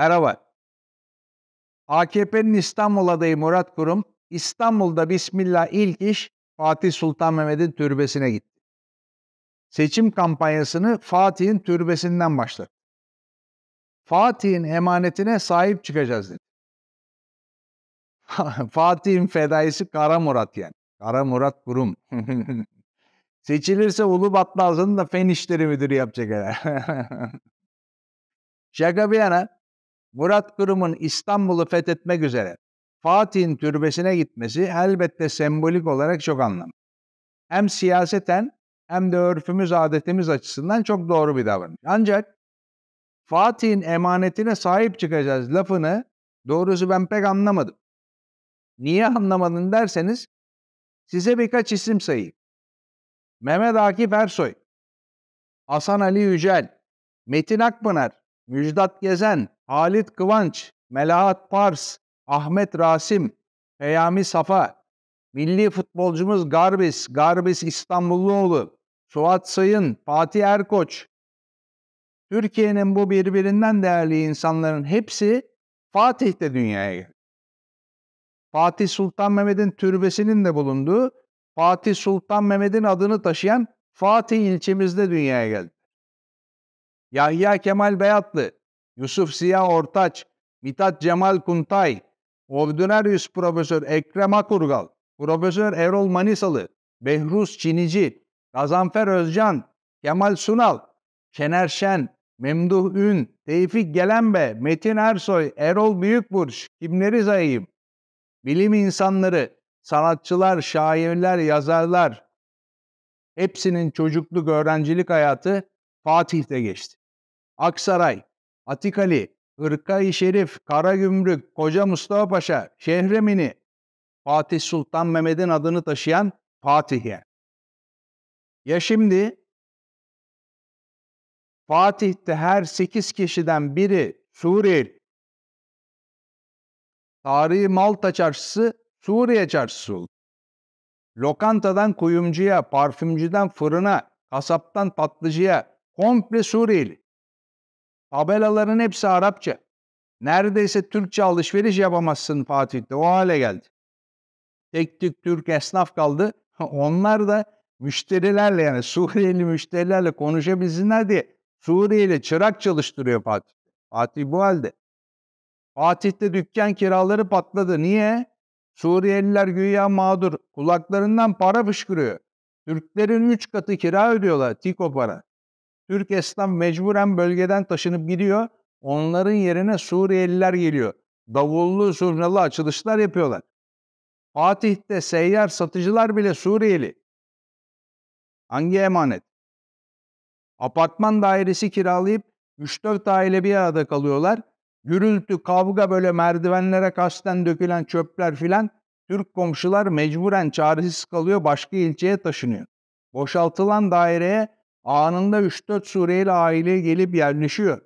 Merhaba. AKP'nin İstanbul adayı Murat Kurum, İstanbul'da Bismillah ilk iş Fatih Sultan Mehmet'in türbesine gitti. Seçim kampanyasını Fatih'in türbesinden başladı. Fatih'in emanetine sahip çıkacağız dedi. Fatih'in fedaisi Kara Murat yani. Kara Murat Kurum. Seçilirse Ulu Batmaz'ın da fen işleri müdürü yapacak herhalde. Şaka bir yana Murat Kurum'un İstanbul'u fethetmek üzere Fatih'in türbesine gitmesi elbette sembolik olarak çok anlamlı. Hem siyaseten hem de örfümüz adetimiz açısından çok doğru bir davranış. Ancak Fatih'in emanetine sahip çıkacağız lafını doğrusu ben pek anlamadım. Niye anlamadın derseniz size birkaç isim sayayım. Mehmet Akif Ersoy, Hasan Ali Yücel, Metin Akpınar, Müjdat Gezen, Halit Kıvanç, Melahat Pars, Ahmet Rasim, Peyami Safa, milli futbolcumuz Garbis, Garbis İstanbulluoğlu, Suat Sayın, Fatih Erkoç. Türkiye'nin bu birbirinden değerli insanların hepsi Fatih'te dünyaya geldi. Fatih Sultan Mehmet'in türbesinin de bulunduğu Fatih Sultan Mehmet'in adını taşıyan Fatih ilçemizde dünyaya geldi. Yahya Kemal Beyatlı, Yusuf Siyah Ortaç, Mitat Cemal Kuntay, Ordinaryüs Profesör Ekrem Akurgal, Profesör Erol Manisalı, Behruz Çinici, Gazanfer Özcan, Kemal Sunal, Şener Şen, Memduh Ün, Tevfik Gelenbe, Metin Ersoy, Erol Büyükburç, kimleri sayayım? Bilim insanları, sanatçılar, şairler, yazarlar, hepsinin çocukluk öğrencilik hayatı Fatih'te geçti. Aksaray, Atikali, Hırka-i Şerif, Karagümrük, Koca Mustafa Paşa, Şehremini, Fatih Sultan Mehmet'in adını taşıyan Fatih'e. Ya şimdi Fatih'te her 8 kişiden biri Suriyel, Tarihi Malta çarşısı Suriye çarşısı oldu. Lokantadan kuyumcuya, parfümcüden fırına, kasaptan tatlıcıya komple Suriyeli. Tabelaların hepsi Arapça. Neredeyse Türkçe alışveriş yapamazsın Fatih'te. O hale geldi. Tek tük Türk esnaf kaldı. Onlar da müşterilerle yani Suriyeli müşterilerle konuşabilsinler diye Suriyeli çırak çalıştırıyor Fatih. Fatih bu halde. Fatih'te dükkan kiraları patladı. Niye? Suriyeliler güya mağdur. Kulaklarından para fışkırıyor. Türklerin 3 katı kira ödüyorlar. Tiko para. Türk esnaf mecburen bölgeden taşınıp gidiyor. Onların yerine Suriyeliler geliyor. Davullu, zurnalı açılışlar yapıyorlar. Fatih'te seyyar satıcılar bile Suriyeli. Hangi emanet? Apartman dairesi kiralayıp 3-4 aile bir arada kalıyorlar. Gürültü, kavga böyle merdivenlere kasten dökülen çöpler filan. Türk komşular mecburen çaresiz kalıyor başka ilçeye taşınıyor. Boşaltılan daireye anında 3-4 Suriyeli aile gelip yerleşiyor.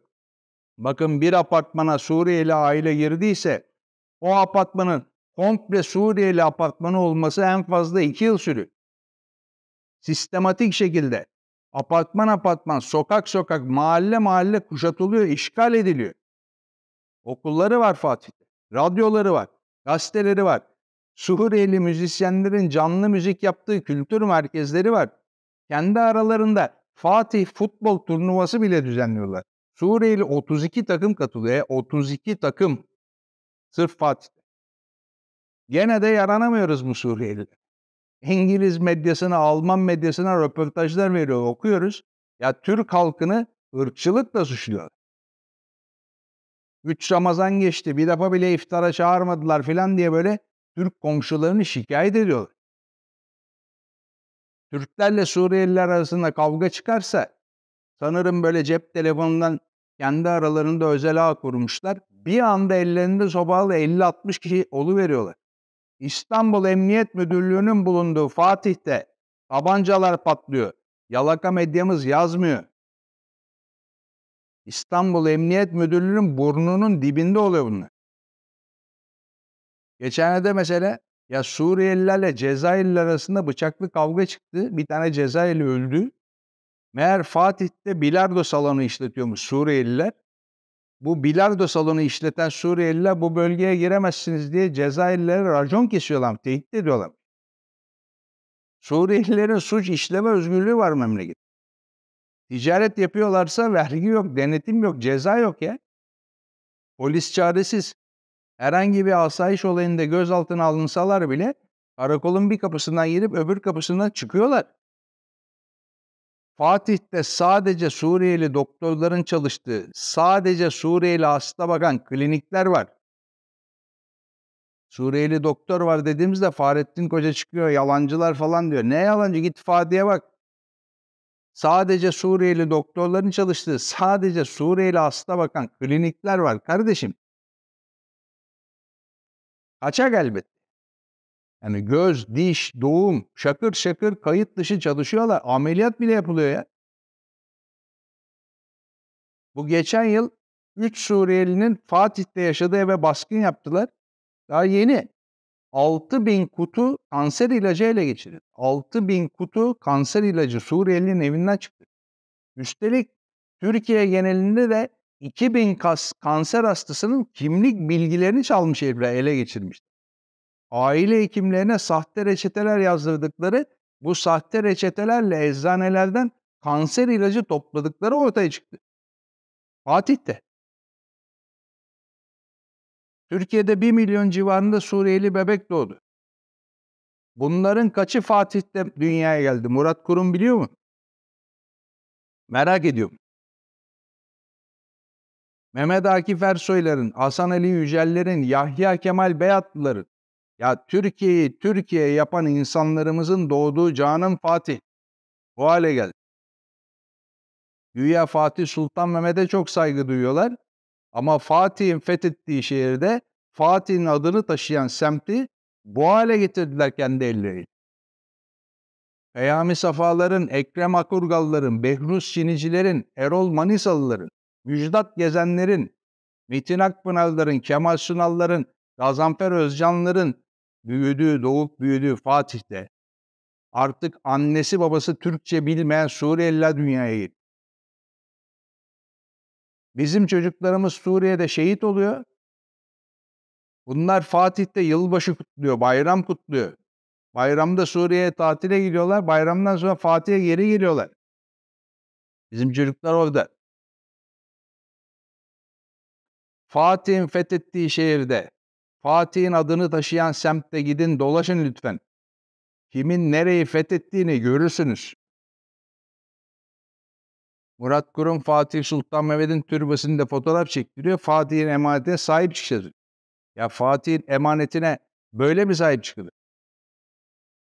Bakın bir apartmana Suriyeli aile girdiyse o apartmanın komple Suriyeli apartmanı olması en fazla 2 yıl sürüyor. Sistematik şekilde apartman apartman, sokak sokak, mahalle mahalle kuşatılıyor, işgal ediliyor. Okulları var Fatih'te, radyoları var, gazeteleri var. Suriyeli müzisyenlerin canlı müzik yaptığı kültür merkezleri var. Kendi aralarında Fatih futbol turnuvası bile düzenliyorlar. Suriyeli 32 takım katılıyor. 32 e, takım. Sırf Fatih'te. Gene de yaranamıyoruz bu Suriyeliler. İngiliz medyasına, Alman medyasına röportajlar veriyor, okuyoruz. Ya Türk halkını ırkçılıkla suçluyor. Üç Ramazan geçti, bir defa bile iftara çağırmadılar filan diye böyle Türk komşularını şikayet ediyorlar. Türklerle Suriyeliler arasında kavga çıkarsa sanırım böyle cep telefonundan kendi aralarında özel ağ kurmuşlar. Bir anda ellerinde sopalı 50-60 kişi veriyorlar. İstanbul Emniyet Müdürlüğü'nün bulunduğu Fatih'te tabancalar patlıyor. Yalaka medyamız yazmıyor. İstanbul Emniyet Müdürlüğü'nün burnunun dibinde oluyor bunlar. Geçenlerde mesela ya Suriyelilerle Cezayirli arasında bıçaklı kavga çıktı. Bir tane Cezayirli öldü. Meğer Fatih'te bilardo salonu işletiyormuş Suriyeliler. Bu bilardo salonu işleten Suriyeliler bu bölgeye giremezsiniz diye Cezayirlilere racon kesiyorlar, tehdit ediyorlar. Suriyelilerin suç işleme özgürlüğü var memleket. Ticaret yapıyorlarsa vergi yok, denetim yok, ceza yok ya. Polis çaresiz herhangi bir asayiş olayında gözaltına alınsalar bile karakolun bir kapısından girip öbür kapısından çıkıyorlar. Fatih'te sadece Suriyeli doktorların çalıştığı, sadece Suriyeli hasta bakan klinikler var. Suriyeli doktor var dediğimizde Fahrettin Koca çıkıyor yalancılar falan diyor. Ne yalancı git Fatih'e bak. Sadece Suriyeli doktorların çalıştığı, sadece Suriyeli hasta bakan klinikler var kardeşim. Kaçak elbette. Yani göz, diş, doğum, şakır şakır kayıt dışı çalışıyorlar. Ameliyat bile yapılıyor ya. Bu geçen yıl 3 Suriyelinin Fatih'te yaşadığı eve baskın yaptılar. Daha yeni. 6 bin kutu kanser ilacı ele geçirildi. 6 bin kutu kanser ilacı Suriyelinin evinden çıktı. Üstelik Türkiye genelinde de 2000 kas, kanser hastasının kimlik bilgilerini çalmış herifler ele geçirmişti. Aile hekimlerine sahte reçeteler yazdırdıkları bu sahte reçetelerle eczanelerden kanser ilacı topladıkları ortaya çıktı. Fatih'te. Türkiye'de 1 milyon civarında Suriyeli bebek doğdu. Bunların kaçı Fatih'te dünyaya geldi? Murat Kurum biliyor mu? Merak ediyorum. Mehmet Akif Ersoyların, Hasan Ali Yücellerin, Yahya Kemal Beyatlıların, ya Türkiye'yi Türkiye yapan insanlarımızın doğduğu canım Fatih. Bu hale geldi. Güya Fatih Sultan Mehmet'e çok saygı duyuyorlar. Ama Fatih'in fethettiği şehirde Fatih'in adını taşıyan semti bu hale getirdiler kendi elleriyle. Peyami Safaların, Ekrem Akurgalların, Behruz Çinicilerin, Erol Manisalıların, Müjdat Gezenlerin, Metin Akpınarların, Kemal Sunalların, Gazanfer Özcanların büyüdüğü, doğup büyüdüğü Fatih'te artık annesi babası Türkçe bilmeyen Suriyeliler dünyaya gitti. Bizim çocuklarımız Suriye'de şehit oluyor. Bunlar Fatih'te yılbaşı kutluyor, bayram kutluyor. Bayramda Suriye'ye tatile gidiyorlar. Bayramdan sonra Fatih'e geri geliyorlar. Bizim çocuklar orada. Fatih'in fethettiği şehirde, Fatih'in adını taşıyan semtte gidin dolaşın lütfen. Kimin nereyi fethettiğini görürsünüz. Murat Kurum Fatih Sultan Mehmet'in türbesinde fotoğraf çektiriyor. Fatih'in emanetine sahip çıkıyor Ya Fatih'in emanetine böyle mi sahip çıkılır?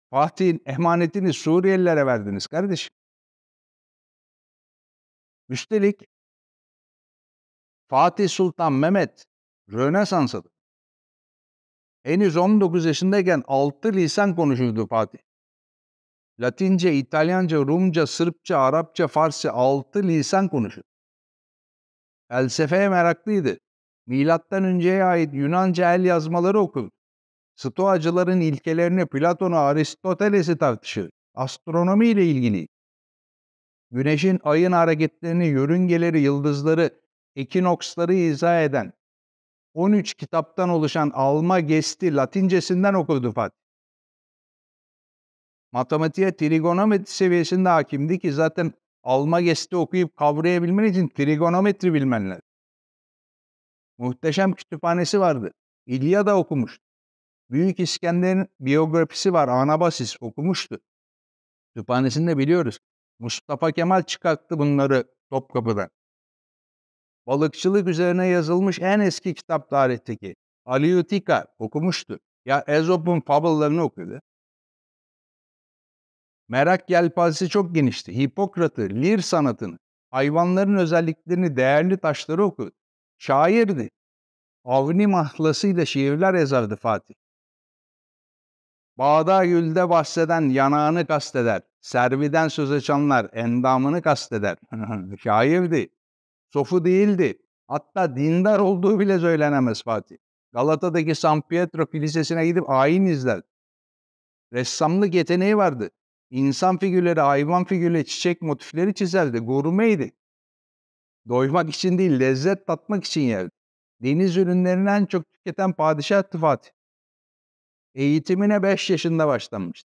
Fatih'in emanetini Suriyelilere verdiniz kardeşim. Üstelik Fatih Sultan Mehmet Rönesans adı. Henüz 19 yaşındayken 6 lisan konuşurdu Fatih. Latince, İtalyanca, Rumca, Sırpça, Arapça, Farsça 6 lisan konuşur. Felsefeye meraklıydı. Milattan önceye ait Yunanca el yazmaları okurdu. Stoacıların ilkelerini Platon'u, Aristoteles'i tartışır. Astronomi ile ilgili. Güneşin, ayın hareketlerini, yörüngeleri, yıldızları, ekinoksları izah eden 13 kitaptan oluşan Alma Gesti Latincesinden okudu Fatih. Matematiğe trigonometri seviyesinde hakimdi ki zaten Alma Gesti okuyup kavrayabilmen için trigonometri bilmen Muhteşem kütüphanesi vardı. İlyada okumuştu. Büyük İskender'in biyografisi var. Anabasis okumuştu. Kütüphanesini de biliyoruz. Mustafa Kemal çıkarttı bunları Topkapı'dan balıkçılık üzerine yazılmış en eski kitap tarihteki Aliotika okumuştu. Ya Ezop'un fable'larını okuyordu. Merak yelpazesi çok genişti. Hipokrat'ı, lir sanatını, hayvanların özelliklerini, değerli taşları okudu. Şairdi. Avni mahlasıyla şiirler yazardı Fatih. Bağda Gül'de bahseden yanağını kasteder. Serviden söz açanlar endamını kasteder. Şairdi sofu değildi. Hatta dindar olduğu bile söylenemez Fatih. Galata'daki San Pietro Kilisesi'ne gidip ayin izler. Ressamlık yeteneği vardı. İnsan figürleri, hayvan figürleri, çiçek motifleri çizerdi. Gurmeydi. Doymak için değil, lezzet tatmak için yerdi. Deniz ürünlerini en çok tüketen padişahtı Fatih. Eğitimine 5 yaşında başlanmıştı.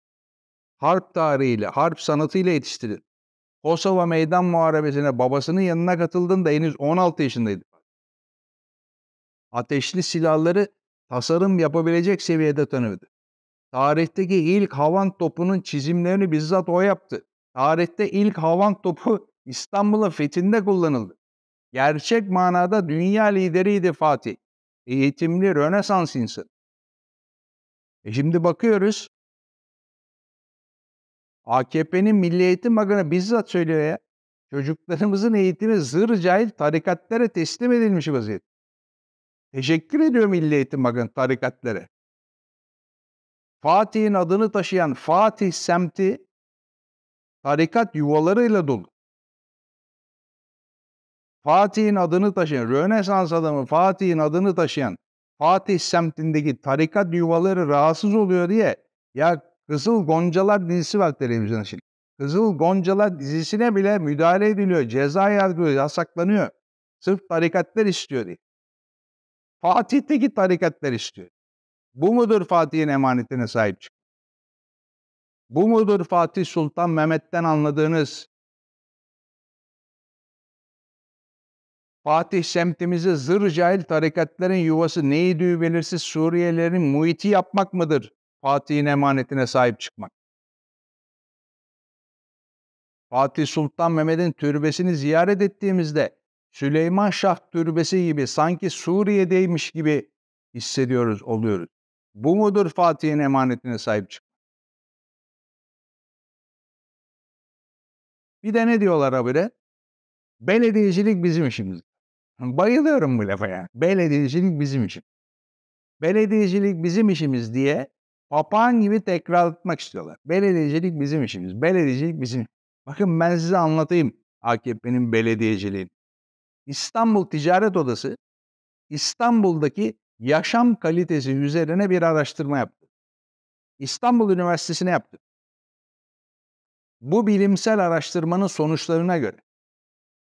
Harp tarihiyle, harp sanatıyla yetiştirir. Kosova Meydan Muharebesi'ne babasının yanına katıldığında henüz 16 yaşındaydı. Ateşli silahları tasarım yapabilecek seviyede tanıyordu. Tarihteki ilk havan topunun çizimlerini bizzat o yaptı. Tarihte ilk havan topu İstanbul'un fethinde kullanıldı. Gerçek manada dünya lideriydi Fatih. Eğitimli Rönesans insanı. E şimdi bakıyoruz AKP'nin Milli Eğitim Bakanı bizzat söylüyor ya. Çocuklarımızın eğitimi zır cahil tarikatlara teslim edilmiş vaziyet. Teşekkür ediyor Milli Eğitim Bakanı tarikatlara. Fatih'in adını taşıyan Fatih semti tarikat yuvalarıyla dolu. Fatih'in adını taşıyan, Rönesans adamı Fatih'in adını taşıyan Fatih semtindeki tarikat yuvaları rahatsız oluyor diye ya Kızıl Goncalar dizisi var televizyona şimdi. Kızıl Goncalar dizisine bile müdahale ediliyor. Ceza yargılıyor, yasaklanıyor. Sırf tarikatlar istiyor diye. Fatih'teki tarikatlar istiyor. Bu mudur Fatih'in emanetine sahip çık? Bu mudur Fatih Sultan Mehmet'ten anladığınız? Fatih semtimizi zır cahil tarikatların yuvası neydi belirsiz Suriyelerin muhiti yapmak mıdır? Fatih'in emanetine sahip çıkmak. Fatih Sultan Mehmet'in türbesini ziyaret ettiğimizde Süleyman Şah türbesi gibi sanki Suriye'deymiş gibi hissediyoruz, oluyoruz. Bu mudur Fatih'in emanetine sahip çıkmak? Bir de ne diyorlar abire? Belediyecilik bizim işimiz. Bayılıyorum bu lafa ya. Belediyecilik bizim işimiz. Belediyecilik bizim işimiz diye papağan gibi tekrarlatmak istiyorlar. Belediyecilik bizim işimiz. Belediyecilik bizim. Bakın ben size anlatayım AKP'nin belediyeciliğini. İstanbul Ticaret Odası İstanbul'daki yaşam kalitesi üzerine bir araştırma yaptı. İstanbul Üniversitesi'ne yaptı. Bu bilimsel araştırmanın sonuçlarına göre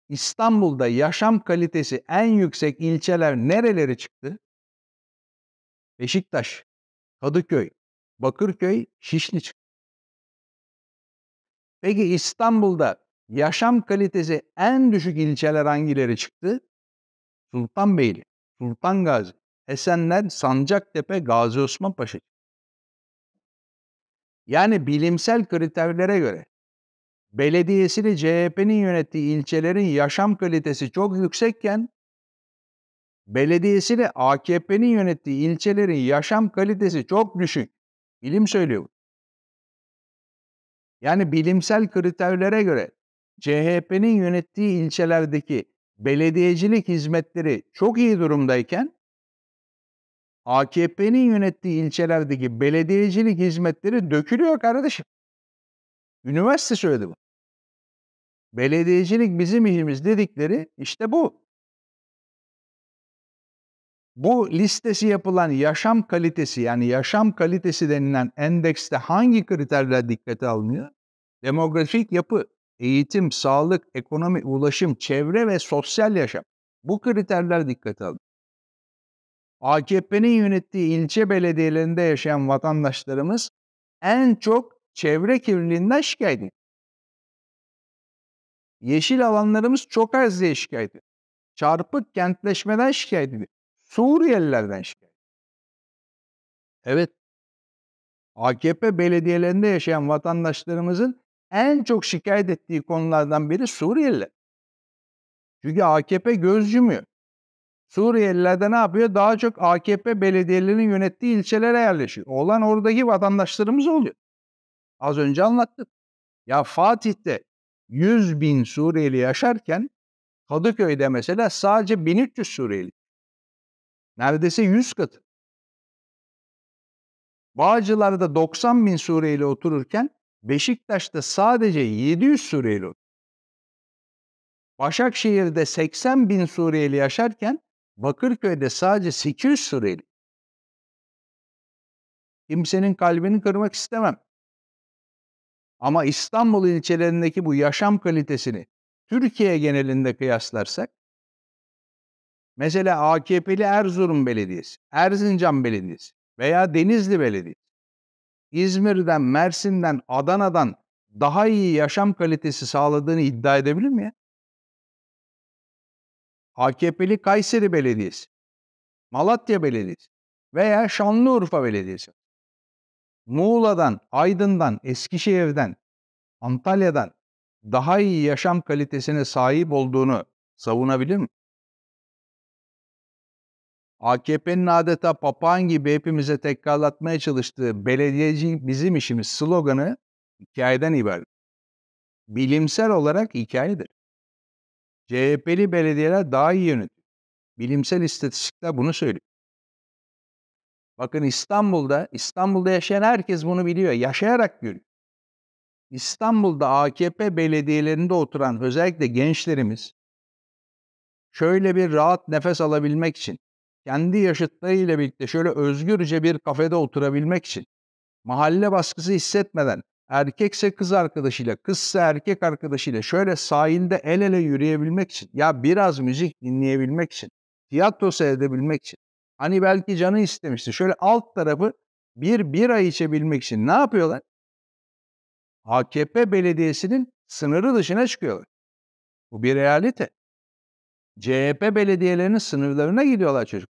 İstanbul'da yaşam kalitesi en yüksek ilçeler nereleri çıktı? Beşiktaş, Kadıköy, Bakırköy, Şişli çıktı. Peki İstanbul'da yaşam kalitesi en düşük ilçeler hangileri çıktı? Sultanbeyli, Sultan Gazi, Esenler, Sancaktepe, Gazi Osman Paşa. Yani bilimsel kriterlere göre belediyesiyle CHP'nin yönettiği ilçelerin yaşam kalitesi çok yüksekken belediyesiyle AKP'nin yönettiği ilçelerin yaşam kalitesi çok düşük. Bilim söylüyor bunu. Yani bilimsel kriterlere göre CHP'nin yönettiği ilçelerdeki belediyecilik hizmetleri çok iyi durumdayken AKP'nin yönettiği ilçelerdeki belediyecilik hizmetleri dökülüyor kardeşim. Üniversite söyledi bu. Belediyecilik bizim işimiz dedikleri işte bu bu listesi yapılan yaşam kalitesi yani yaşam kalitesi denilen endekste hangi kriterler dikkate alınıyor? Demografik yapı, eğitim, sağlık, ekonomi, ulaşım, çevre ve sosyal yaşam. Bu kriterler dikkate alınıyor. AKP'nin yönettiği ilçe belediyelerinde yaşayan vatandaşlarımız en çok çevre kirliliğinden şikayet ediyor. Yeşil alanlarımız çok az diye şikayet ediyor. Çarpık kentleşmeden şikayet ediyor. Suriyelilerden şikayet. Evet. AKP belediyelerinde yaşayan vatandaşlarımızın en çok şikayet ettiği konulardan biri Suriyeliler. Çünkü AKP gözcü yumuyor. Suriyeliler de ne yapıyor? Daha çok AKP belediyelerinin yönettiği ilçelere yerleşiyor. Olan oradaki vatandaşlarımız oluyor. Az önce anlattık. Ya Fatih'te 100 bin Suriyeli yaşarken Kadıköy'de mesela sadece 1300 Suriyeli. Neredeyse 100 katı. Bağcılar'da 90 bin Suriyeli otururken Beşiktaş'ta sadece 700 Suriyeli oturur. Başakşehir'de 80 bin Suriyeli yaşarken Bakırköy'de sadece 800 Suriyeli. Kimsenin kalbini kırmak istemem. Ama İstanbul ilçelerindeki bu yaşam kalitesini Türkiye genelinde kıyaslarsak Mesela AKP'li Erzurum Belediyesi, Erzincan Belediyesi veya Denizli Belediyesi. İzmir'den, Mersin'den, Adana'dan daha iyi yaşam kalitesi sağladığını iddia edebilir mi ya? AKP'li Kayseri Belediyesi, Malatya Belediyesi veya Şanlıurfa Belediyesi. Muğla'dan, Aydın'dan, Eskişehir'den, Antalya'dan daha iyi yaşam kalitesine sahip olduğunu savunabilir mi? AKP'nin adeta papağan gibi hepimize tekrarlatmaya çalıştığı belediyeci bizim işimiz sloganı hikayeden ibaret. Bilimsel olarak hikayedir. CHP'li belediyeler daha iyi yönetiyor. Bilimsel istatistikler bunu söylüyor. Bakın İstanbul'da, İstanbul'da yaşayan herkes bunu biliyor. Yaşayarak görüyor. İstanbul'da AKP belediyelerinde oturan özellikle gençlerimiz şöyle bir rahat nefes alabilmek için kendi yaşıtlarıyla birlikte şöyle özgürce bir kafede oturabilmek için mahalle baskısı hissetmeden erkekse kız arkadaşıyla, kızsa erkek arkadaşıyla şöyle sahilde el ele yürüyebilmek için, ya biraz müzik dinleyebilmek için, tiyatro seyredebilmek için, hani belki canı istemişti, şöyle alt tarafı bir bira içebilmek için ne yapıyorlar? AKP belediyesinin sınırı dışına çıkıyorlar. Bu bir realite. CHP belediyelerinin sınırlarına gidiyorlar çocuk.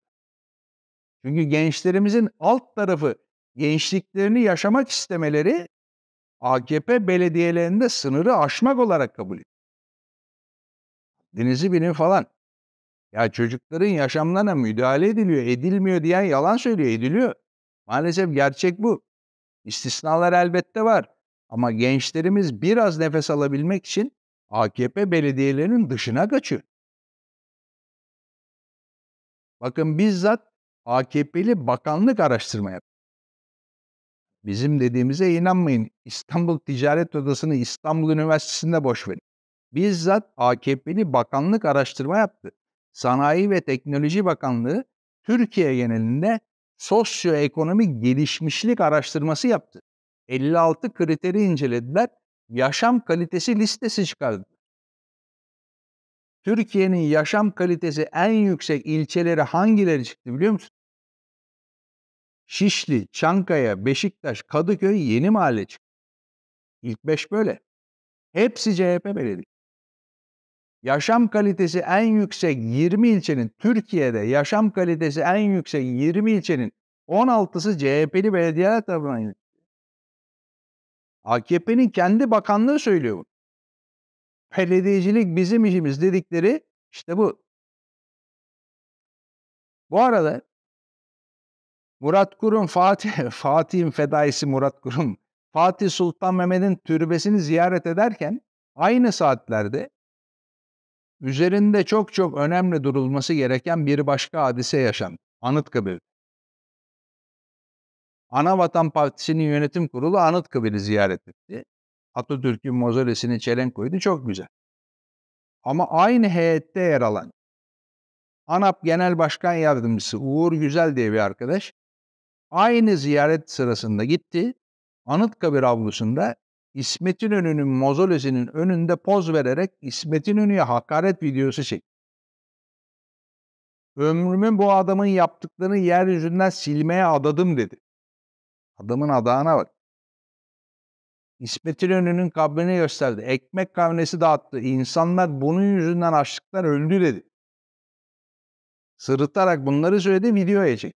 Çünkü gençlerimizin alt tarafı gençliklerini yaşamak istemeleri AKP belediyelerinde sınırı aşmak olarak kabul ediyor. Denizi bilin falan. Ya çocukların yaşamlarına müdahale ediliyor, edilmiyor diyen yalan söylüyor, ediliyor. Maalesef gerçek bu. İstisnalar elbette var. Ama gençlerimiz biraz nefes alabilmek için AKP belediyelerinin dışına kaçıyor. Bakın bizzat AKP'li bakanlık araştırma yaptı. Bizim dediğimize inanmayın. İstanbul Ticaret Odası'nı İstanbul Üniversitesi'nde boş verin. Bizzat AKP'li bakanlık araştırma yaptı. Sanayi ve Teknoloji Bakanlığı Türkiye genelinde sosyoekonomik gelişmişlik araştırması yaptı. 56 kriteri incelediler. Yaşam kalitesi listesi çıkardı. Türkiye'nin yaşam kalitesi en yüksek ilçeleri hangileri çıktı biliyor musun? Şişli, Çankaya, Beşiktaş, Kadıköy, Yeni Mahalle çıktı. İlk beş böyle. Hepsi CHP belediye. Yaşam kalitesi en yüksek 20 ilçenin Türkiye'de yaşam kalitesi en yüksek 20 ilçenin 16'sı CHP'li belediyeler tarafından yönetiyor. AKP'nin kendi bakanlığı söylüyor bunu. Belediyecilik bizim işimiz dedikleri işte bu. Bu arada Murat Kurum Fatih, Fatih'in fedaisi Murat Kurum, Fatih Sultan Mehmet'in türbesini ziyaret ederken aynı saatlerde üzerinde çok çok önemli durulması gereken bir başka hadise yaşandı. Anıtkabir. Anavatan Partisi'nin yönetim kurulu Anıtkabir'i ziyaret etti. Atatürk'ün mozolesini çelen koydu. Çok güzel. Ama aynı heyette yer alan ANAP Genel Başkan Yardımcısı Uğur Güzel diye bir arkadaş Aynı ziyaret sırasında gitti. Anıtkabir avlusunda İsmet İnönü'nün mozolesinin önünde poz vererek İsmet İnönü'ye hakaret videosu çekti. Ömrümü bu adamın yaptıklarını yeryüzünden silmeye adadım dedi. Adamın adağına bak. İsmet İnönü'nün kabrini gösterdi. Ekmek kavnesi dağıttı. İnsanlar bunun yüzünden açlıktan öldü dedi. Sırıtarak bunları söyledi videoya çek.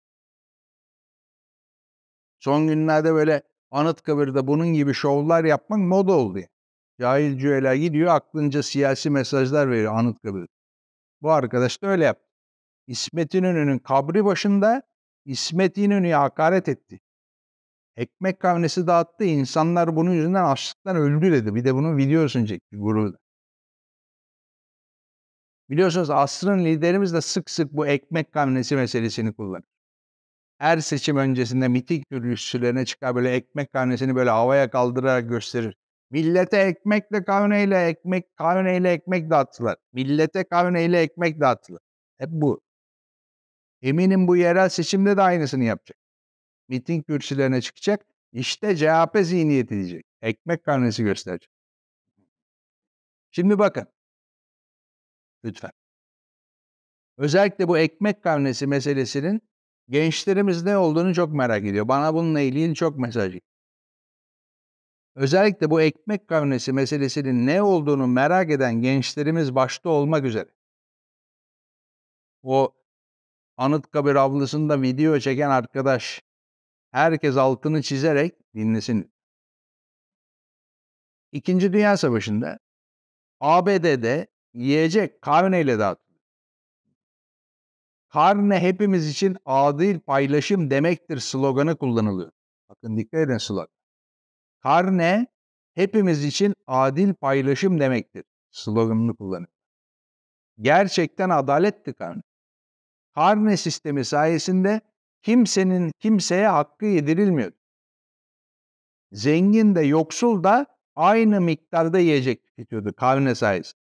Son günlerde böyle Anıtkabir'de bunun gibi şovlar yapmak moda oldu. Yani. Cahil cüela gidiyor aklınca siyasi mesajlar veriyor Anıtkabir. Bu arkadaş da öyle yaptı. İsmet İnönü'nün kabri başında İsmet İnönü'ye hakaret etti. Ekmek kavnesi dağıttı. İnsanlar bunun yüzünden açlıktan öldü dedi. Bir de bunun videosunu çekti gururda. Biliyorsunuz asrın liderimiz de sık sık bu ekmek kavnesi meselesini kullanır her seçim öncesinde miting yürüyüşçülerine çıkar böyle ekmek karnesini böyle havaya kaldırarak gösterir. Millete ekmekle kavneyle ekmek, kavneyle ekmek dağıttılar. Millete kavneyle ekmek dağıttılar. Hep bu. Eminim bu yerel seçimde de aynısını yapacak. Miting kürsülerine çıkacak. İşte CHP zihniyeti diyecek. Ekmek karnesi gösterecek. Şimdi bakın. Lütfen. Özellikle bu ekmek karnesi meselesinin gençlerimiz ne olduğunu çok merak ediyor. Bana bununla ilgili çok mesaj Özellikle bu ekmek kavnesi meselesinin ne olduğunu merak eden gençlerimiz başta olmak üzere. O Anıtkabir avlusunda video çeken arkadaş herkes altını çizerek dinlesin. İkinci Dünya Savaşı'nda ABD'de yiyecek kavneyle dağıtıyor. Karne hepimiz için adil paylaşım demektir sloganı kullanılıyor. Bakın dikkat edin slogan. Karne hepimiz için adil paylaşım demektir sloganını kullanıyor. Gerçekten adaletti karne. Karne sistemi sayesinde kimsenin kimseye hakkı yedirilmiyor. Zengin de yoksul da aynı miktarda yiyecek tüketiyordu karne sayesinde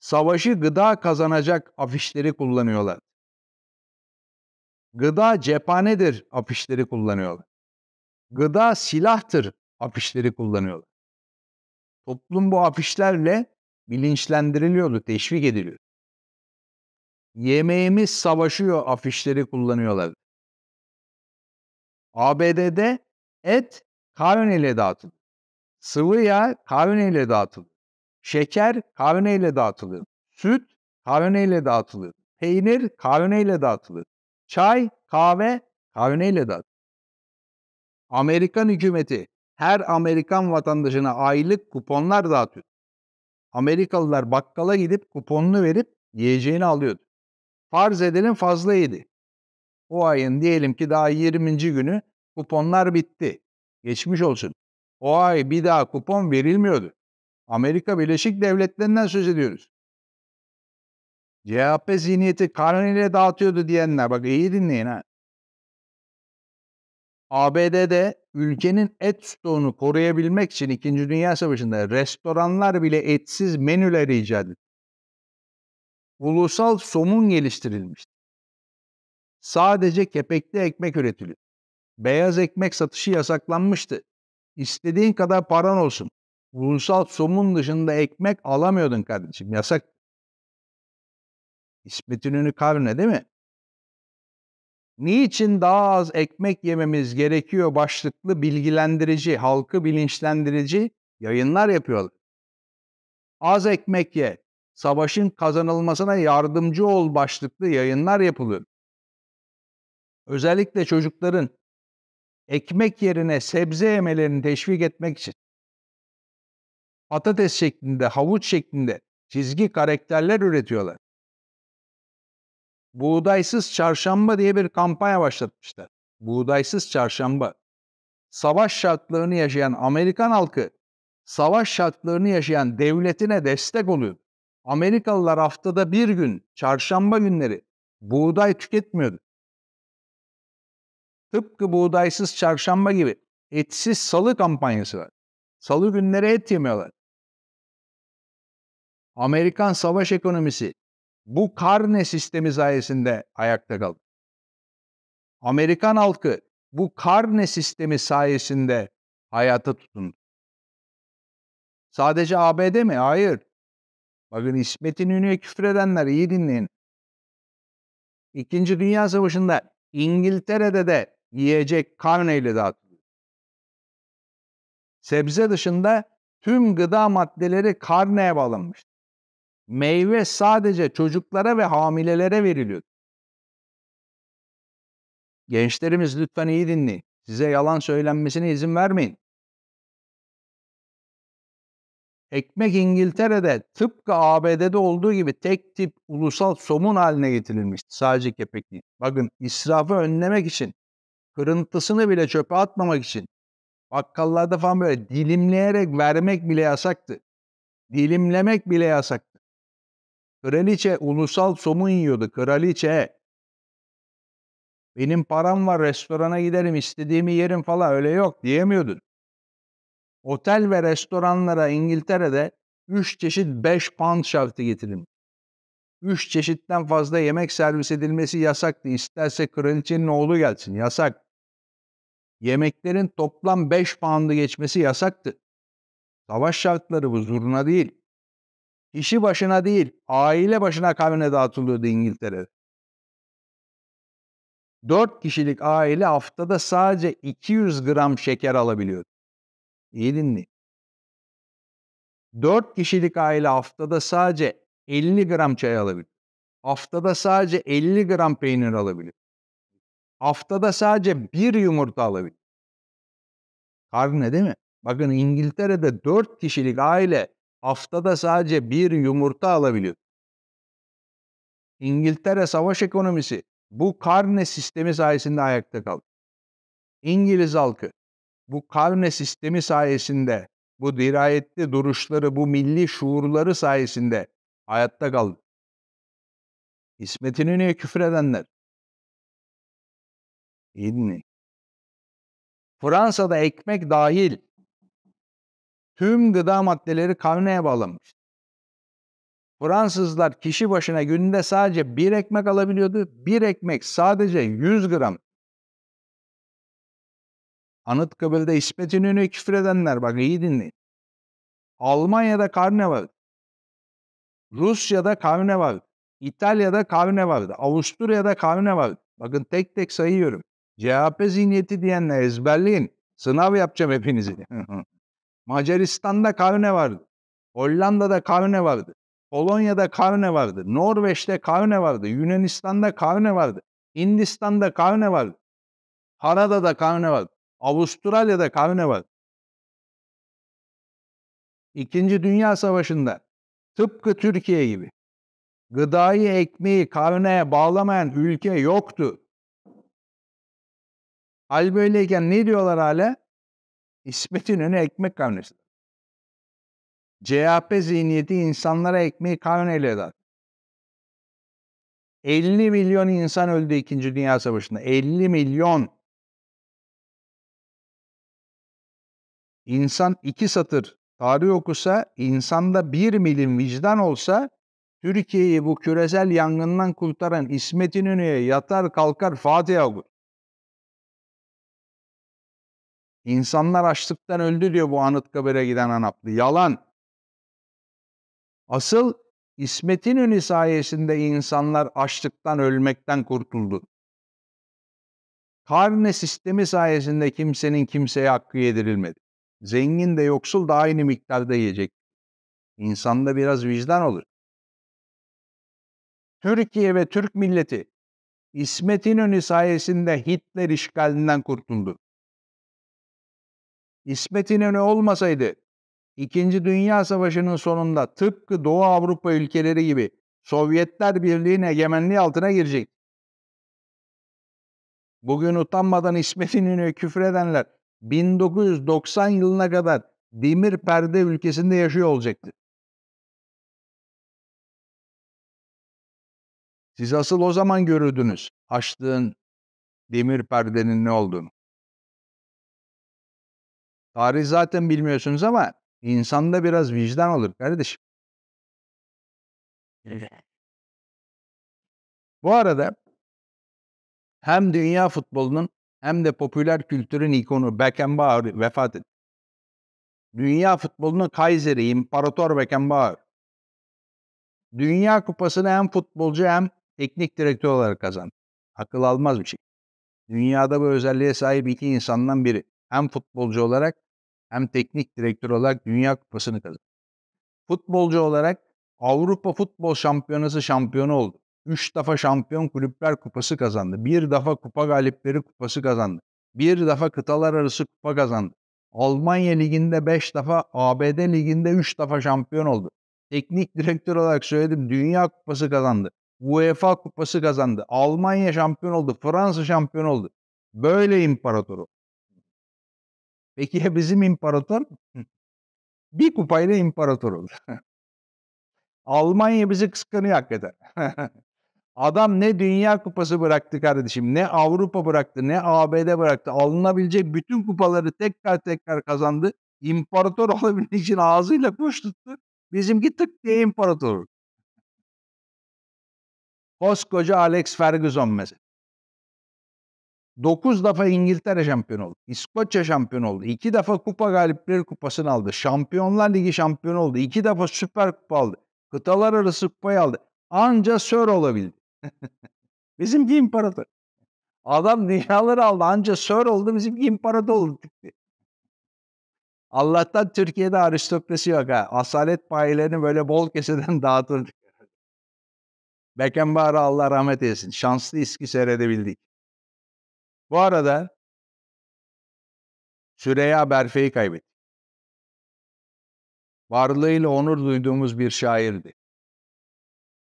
savaşı gıda kazanacak afişleri kullanıyorlar. Gıda cephanedir afişleri kullanıyorlar. Gıda silahtır afişleri kullanıyorlar. Toplum bu afişlerle bilinçlendiriliyordu, teşvik ediliyor. Yemeğimiz savaşıyor afişleri kullanıyorlar. ABD'de et kavun ile dağıtılır. Sıvı yağ kavun ile dağıtılır. Şeker kavneyle dağıtılır. Süt kavneyle dağıtılır. Peynir kavneyle dağıtılır. Çay, kahve kavneyle dağıtılır. Amerikan hükümeti her Amerikan vatandaşına aylık kuponlar dağıtıyor. Amerikalılar bakkala gidip kuponunu verip yiyeceğini alıyordu. Farz edelim fazla yedi. O ayın diyelim ki daha 20. günü kuponlar bitti. Geçmiş olsun. O ay bir daha kupon verilmiyordu. Amerika Birleşik Devletleri'nden söz ediyoruz. CHP zihniyeti karneyle dağıtıyordu diyenler bak iyi dinleyin ha. ABD'de ülkenin et stoğunu koruyabilmek için 2. Dünya Savaşı'nda restoranlar bile etsiz menüler icat etti. Ulusal somun geliştirilmişti. Sadece kepekli ekmek üretiliyor. Beyaz ekmek satışı yasaklanmıştı. İstediğin kadar paran olsun ulusal somun dışında ekmek alamıyordun kardeşim. Yasak. İsmet İnönü kavne değil mi? Niçin daha az ekmek yememiz gerekiyor başlıklı bilgilendirici, halkı bilinçlendirici yayınlar yapıyorlar. Az ekmek ye, savaşın kazanılmasına yardımcı ol başlıklı yayınlar yapılıyor. Özellikle çocukların ekmek yerine sebze yemelerini teşvik etmek için patates şeklinde, havuç şeklinde çizgi karakterler üretiyorlar. Buğdaysız çarşamba diye bir kampanya başlatmışlar. Buğdaysız çarşamba. Savaş şartlarını yaşayan Amerikan halkı savaş şartlarını yaşayan devletine destek oluyordu. Amerikalılar haftada bir gün, çarşamba günleri buğday tüketmiyordu. Tıpkı buğdaysız çarşamba gibi etsiz salı kampanyası var. Salı günleri et yemiyorlar. Amerikan savaş ekonomisi bu karne sistemi sayesinde ayakta kaldı. Amerikan halkı bu karne sistemi sayesinde hayata tutundu. Sadece ABD mi? Hayır. Bakın İsmet İnönü'ye küfredenler iyi dinleyin. İkinci Dünya Savaşı'nda İngiltere'de de yiyecek karneyle dağıtılıyor. Sebze dışında tüm gıda maddeleri karneye bağlanmış meyve sadece çocuklara ve hamilelere veriliyor. Gençlerimiz lütfen iyi dinleyin. Size yalan söylenmesine izin vermeyin. Ekmek İngiltere'de tıpkı ABD'de olduğu gibi tek tip ulusal somun haline getirilmişti. Sadece kepek değil. Bakın israfı önlemek için, kırıntısını bile çöpe atmamak için, bakkallarda falan böyle dilimleyerek vermek bile yasaktı. Dilimlemek bile yasak. Kraliçe ulusal somun yiyordu. Kraliçe. Benim param var restorana giderim istediğimi yerim falan öyle yok diyemiyordun. Otel ve restoranlara İngiltere'de 3 çeşit 5 pound şartı getirin. 3 çeşitten fazla yemek servis edilmesi yasaktı. İsterse kraliçenin oğlu gelsin. Yasak. Yemeklerin toplam 5 pound'u geçmesi yasaktı. Savaş şartları bu zurna değil. İşi başına değil, aile başına kavmine dağıtılıyordu İngiltere'de. Dört kişilik aile haftada sadece 200 gram şeker alabiliyordu. İyi dinleyin. Dört kişilik aile haftada sadece 50 gram çay alabiliyor. Haftada sadece 50 gram peynir alabiliyor. Haftada sadece bir yumurta alabiliyor. Karne değil mi? Bakın İngiltere'de dört kişilik aile haftada sadece bir yumurta alabiliyor. İngiltere savaş ekonomisi bu karne sistemi sayesinde ayakta kaldı. İngiliz halkı bu karne sistemi sayesinde, bu dirayetli duruşları, bu milli şuurları sayesinde hayatta kaldı. İsmetini niye küfür edenler. İdni. Fransa'da ekmek dahil tüm gıda maddeleri karneye bağlanmış. Fransızlar kişi başına günde sadece bir ekmek alabiliyordu. Bir ekmek sadece 100 gram. Anıtkabir'de İsmet İnönü'ye küfredenler bak iyi dinleyin. Almanya'da karne vardı. Rusya'da karne vardı. İtalya'da karne vardı. Avusturya'da karne vardı. Bakın tek tek sayıyorum. CHP zihniyeti diyenler ezberleyin. Sınav yapacağım hepinizi. Macaristan'da kavne vardı. Hollanda'da kavne vardı. Polonya'da kavne vardı. Norveç'te kavne vardı. Yunanistan'da kavne vardı. Hindistan'da kavne vardı. Kanada'da kavne vardı. Avustralya'da kavne vardı. İkinci Dünya Savaşı'nda tıpkı Türkiye gibi gıdayı ekmeği kavneye bağlamayan ülke yoktu. Hal böyleyken ne diyorlar hala? İsmet İnönü ekmek kavnesi. CHP zihniyeti insanlara ekmeği kavneyle eder. 50 milyon insan öldü 2. Dünya Savaşı'nda. 50 milyon. İnsan iki satır tarih okusa, insanda bir milim vicdan olsa, Türkiye'yi bu küresel yangından kurtaran İsmet İnönü'ye yatar kalkar Fatiha okur. İnsanlar açlıktan öldü diyor bu Anıtkabir'e giden Anaplı. Yalan. Asıl İsmet İnönü sayesinde insanlar açlıktan ölmekten kurtuldu. Karne sistemi sayesinde kimsenin kimseye hakkı yedirilmedi. Zengin de yoksul da aynı miktarda yiyecek. İnsanda biraz vicdan olur. Türkiye ve Türk milleti İsmet İnönü sayesinde Hitler işgalinden kurtuldu. İsmet İnönü olmasaydı İkinci Dünya Savaşı'nın sonunda tıpkı Doğu Avrupa ülkeleri gibi Sovyetler Birliği'nin egemenliği altına girecek. Bugün utanmadan İsmet İnönü'ye küfredenler 1990 yılına kadar demir perde ülkesinde yaşıyor olacaktı. Siz asıl o zaman görürdünüz açtığın demir perdenin ne olduğunu. Tarih zaten bilmiyorsunuz ama insanda biraz vicdan olur kardeşim. Bu arada hem dünya futbolunun hem de popüler kültürün ikonu Beckenbauer vefat etti. Dünya futbolunun Kaiseri İmparator Beckenbauer. Dünya kupasını hem futbolcu hem teknik direktör olarak kazandı. Akıl almaz bir şey. Dünyada bu özelliğe sahip iki insandan biri hem futbolcu olarak hem teknik direktör olarak Dünya Kupası'nı kazandı. Futbolcu olarak Avrupa Futbol Şampiyonası şampiyonu oldu. Üç defa Şampiyon Kulüpler Kupası kazandı. Bir defa Kupa Galipleri Kupası kazandı. Bir defa Kıtalar Arası Kupa kazandı. Almanya Ligi'nde 5 defa, ABD Ligi'nde 3 defa şampiyon oldu. Teknik direktör olarak söyledim Dünya Kupası kazandı. UEFA Kupası kazandı. Almanya şampiyon oldu. Fransa şampiyon oldu. Böyle imparatoru. Peki ya bizim imparator? bir kupayla imparator oldu. Almanya bizi kıskanıyor hakikaten. Adam ne Dünya Kupası bıraktı kardeşim, ne Avrupa bıraktı, ne ABD bıraktı. Alınabilecek bütün kupaları tekrar tekrar kazandı. İmparator olabilmek için ağzıyla kuş tuttu. Bizimki tık diye imparator. Koskoca Alex Ferguson mesela. 9 defa İngiltere şampiyon oldu. İskoçya şampiyon oldu. 2 defa Kupa Galipleri Kupası'nı aldı. Şampiyonlar Ligi şampiyon oldu. 2 defa Süper Kupa aldı. Kıtalar arası kupayı aldı. Anca Sör olabildi. bizimki imparator. Adam dünyaları aldı. Anca Sör oldu. Bizimki imparator oldu. Allah'tan Türkiye'de aristokrasi yok ha. Asalet payilerini böyle bol keseden dağıtırdık. Beckenbauer'a Allah rahmet eylesin. Şanslı iski seyredebildik. Bu arada Süreyya Berfe'yi kaybetti. Varlığıyla onur duyduğumuz bir şairdi.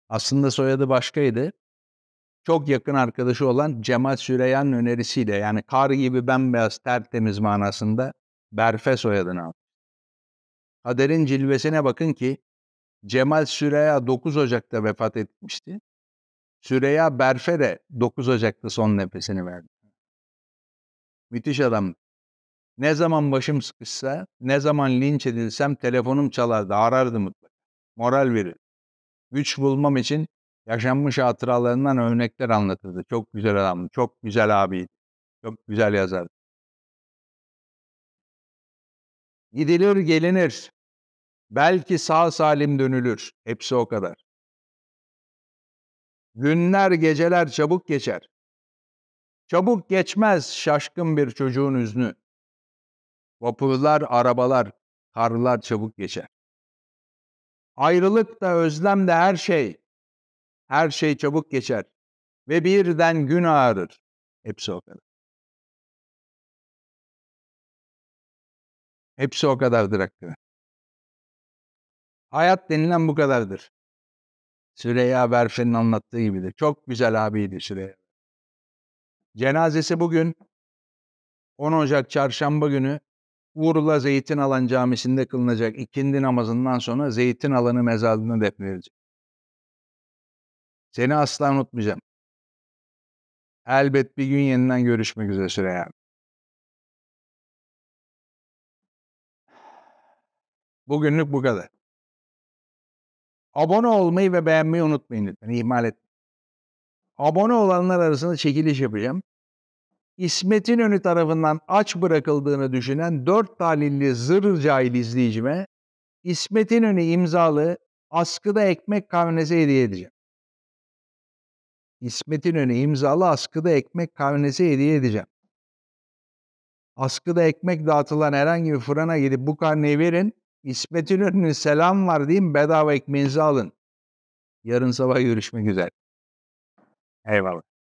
Aslında soyadı başkaydı. Çok yakın arkadaşı olan Cemal Süreyya'nın önerisiyle yani kar gibi bembeyaz tertemiz manasında Berfe soyadını aldı. Kaderin cilvesine bakın ki Cemal Süreya 9 Ocak'ta vefat etmişti. Süreya Berfe de 9 Ocak'ta son nefesini verdi. Müthiş adam. Ne zaman başım sıkışsa, ne zaman linç edilsem telefonum çalardı, arardı mutlaka. Moral verir. Güç bulmam için yaşanmış hatıralarından örnekler anlatırdı. Çok güzel adamdı, çok güzel abiydi, çok güzel yazardı. Gidilir gelinir. Belki sağ salim dönülür. Hepsi o kadar. Günler geceler çabuk geçer. Çabuk geçmez şaşkın bir çocuğun üzünü. Vapurlar, arabalar, karlar çabuk geçer. Ayrılık da özlem de her şey. Her şey çabuk geçer. Ve birden gün ağrır. Hepsi o kadar. Hepsi o kadardır hakkı. Hayat denilen bu kadardır. Süreyya Berfe'nin anlattığı gibidir. Çok güzel abiydi Süreyya. Cenazesi bugün 10 Ocak çarşamba günü Uğur'la Zeytin Alan Camisi'nde kılınacak ikindi namazından sonra Zeytin Alanı mezarlığına defnedilecek. Seni asla unutmayacağım. Elbet bir gün yeniden görüşmek üzere Süreyya abi. Bugünlük bu kadar. Abone olmayı ve beğenmeyi unutmayın lütfen. İhmal etmeyin. Abone olanlar arasında çekiliş yapacağım. İsmet İnönü tarafından aç bırakıldığını düşünen dört talilli zırh cahil izleyicime İsmet İnönü imzalı askıda ekmek kavnesi hediye edeceğim. İsmet İnönü imzalı askıda ekmek kavnesi hediye edeceğim. Askıda ekmek dağıtılan herhangi bir fırına gidip bu karneyi verin. İsmet İnönü'nün selam var diyeyim bedava ekmeğinizi alın. Yarın sabah görüşmek üzere. Eyvallah.